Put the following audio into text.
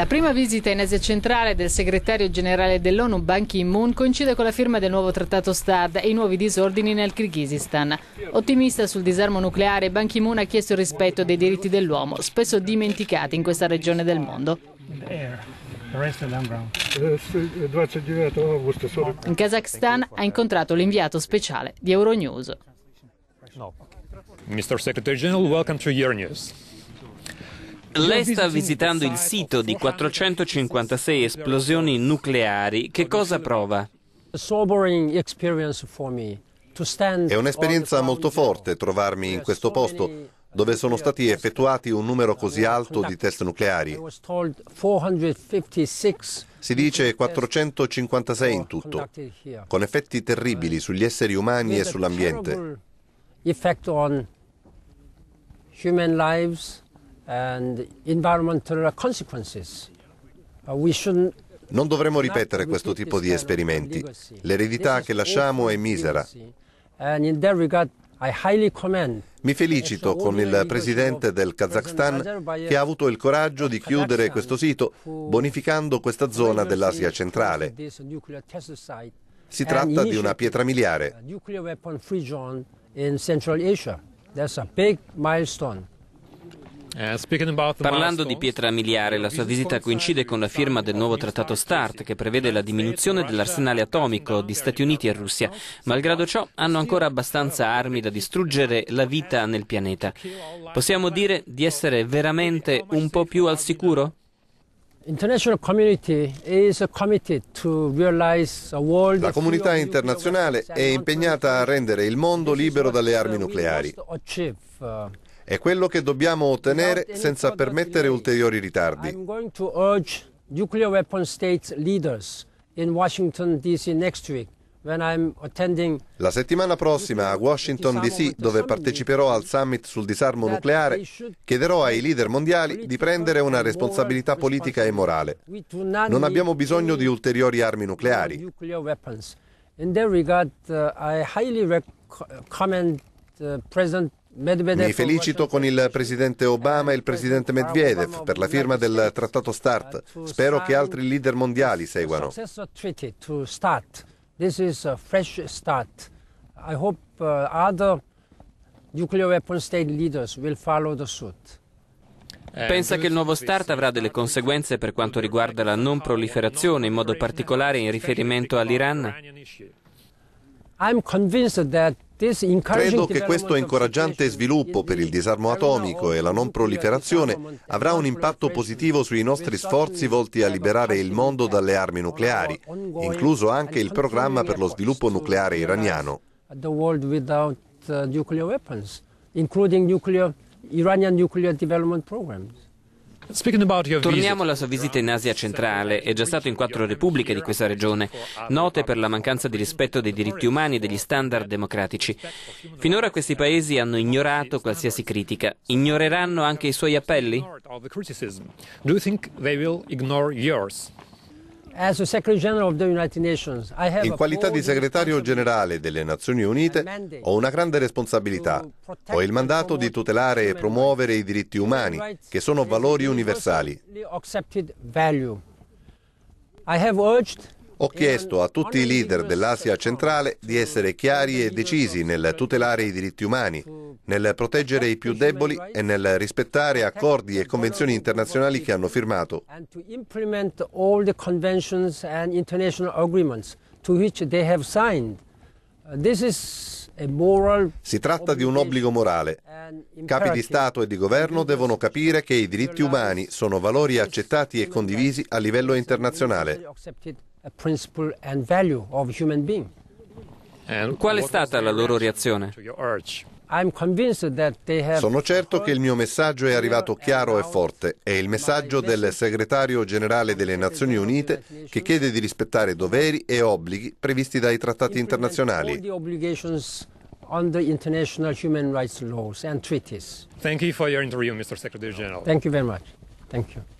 La prima visita in Asia centrale del segretario generale dell'ONU Ban Ki-moon coincide con la firma del nuovo trattato STAD e i nuovi disordini nel Kirghizistan. Ottimista sul disarmo nucleare, Ban Ki-moon ha chiesto il rispetto dei diritti dell'uomo, spesso dimenticati in questa regione del mondo. In Kazakhstan ha incontrato l'inviato speciale di Euronews. No. Mr. Secretary General, welcome to Euronews. Lei sta visitando il sito di 456 esplosioni nucleari. Che cosa prova? È un'esperienza molto forte trovarmi in questo posto dove sono stati effettuati un numero così alto di test nucleari. Si dice 456 in tutto, con effetti terribili sugli esseri umani e sull'ambiente and environmental consequences. we shouldn't non dovremmo ripetere questo tipo di esperimenti. L'eredità che lasciamo è misera. Mi felicito con il presidente del Kazakhstan che ha avuto il coraggio di chiudere questo sito bonificando questa zona dell'Asia centrale. Si tratta di una pietra miliare. That's a big milestone. Eh, Parlando di pietra miliare, la sua visita coincide con la firma del nuovo trattato START che prevede la diminuzione dell'arsenale atomico di Stati Uniti e Russia. Malgrado ciò hanno ancora abbastanza armi da distruggere la vita nel pianeta. Possiamo dire di essere veramente un po' più al sicuro? La comunità internazionale è impegnata a rendere il mondo libero dalle armi nucleari. È quello che dobbiamo ottenere senza permettere ulteriori ritardi. la settimana prossima a Washington DC, dove parteciperò al summit sul disarmo nucleare, chiederò ai leader mondiali di prendere una responsabilità politica e morale. Non abbiamo bisogno di ulteriori armi nucleari. In that regard, uh, I highly recommend uh, President mi felicito con il presidente Obama e il eh, presidente Medvedev per la firma del trattato START. Spero che altri leader mondiali seguano. Uh, eh, Pensa che il nuovo START avrà delle conseguenze per quanto riguarda la non proliferazione, in modo particolare in riferimento all'Iran? Sono convinced che Credo che questo incoraggiante sviluppo per il disarmo atomico e la non proliferazione avrà un impatto positivo sui nostri sforzi volti a liberare il mondo dalle armi nucleari, incluso anche il programma per lo sviluppo nucleare iraniano. Uh, including nuclear, Iranian nuclear development programs. Torniamo alla sua visita in Asia centrale. È già stato in quattro repubbliche di questa regione, note per la mancanza di rispetto dei diritti umani e degli standard democratici. Finora questi paesi hanno ignorato qualsiasi critica. Ignoreranno anche i suoi appelli? Do you think they will ignore yours? In qualità di segretario generale delle Nazioni Unite ho una grande responsabilità. Ho il mandato di tutelare e promuovere i diritti umani, che sono valori universali. Ho chiesto a tutti i leader dell'Asia centrale di essere chiari e decisi nel tutelare i diritti umani nel proteggere i più deboli e nel rispettare accordi e convenzioni internazionali che hanno firmato. Uh, si tratta di un obbligo morale. Capi di Stato e di governo devono capire che i diritti umani sono valori accettati e condivisi a livello internazionale. Eh, qual è stata la loro reazione? Sono certo che il mio messaggio è arrivato chiaro e forte. È il messaggio del segretario generale delle Nazioni Unite che chiede di rispettare doveri e obblighi previsti dai trattati internazionali. Grazie per international human rights laws and Mr. Secretary General. Thank you